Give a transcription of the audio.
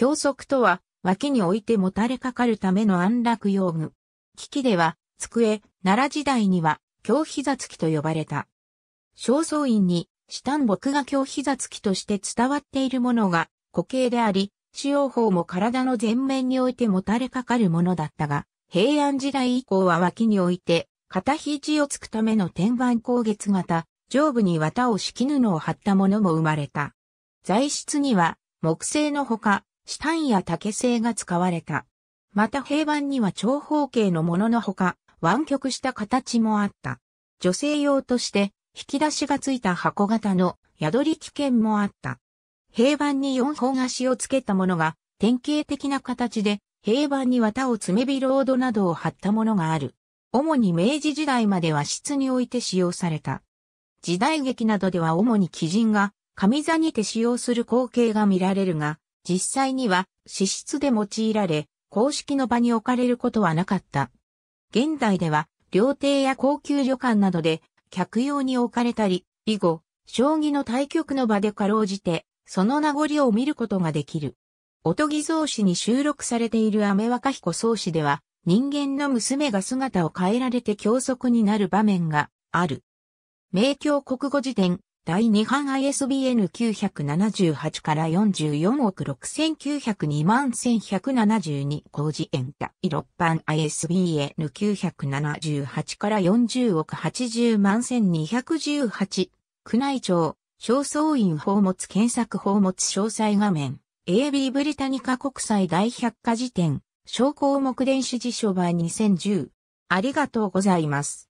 教則とは、脇に置いてもたれかかるための安楽用具。機器では、机、奈良時代には、京膝付きと呼ばれた。正倉院に、下ん僕が京膝付きとして伝わっているものが、固形であり、使用法も体の前面に置いてもたれかかるものだったが、平安時代以降は脇に置いて、肩肘をつくための天板光月型、上部に綿を敷き布を貼ったものも生まれた。材質には、木製のほか、チタンや竹製が使われた。また平板には長方形のもののほか、湾曲した形もあった。女性用として、引き出しがついた箱型の宿り機険もあった。平板に4本足をつけたものが、典型的な形で、平板に綿を詰めビロードなどを貼ったものがある。主に明治時代までは室において使用された。時代劇などでは主に鬼人が、上座にて使用する光景が見られるが、実際には資質で用いられ、公式の場に置かれることはなかった。現代では、料亭や高級旅館などで、客用に置かれたり、以後、将棋の対局の場でかろうじて、その名残を見ることができる。おとぎ草紙に収録されているアメ若彦草紙では、人間の娘が姿を変えられて教則になる場面がある。明教国語辞典第2版 ISBN 978から44億6902万1172工事円第6版 ISBN 978から40億80万1218区内庁焦燥院宝物検索宝物詳細画面 AB ブリタニカ国際大百科事典小項目電子辞書版2010ありがとうございます。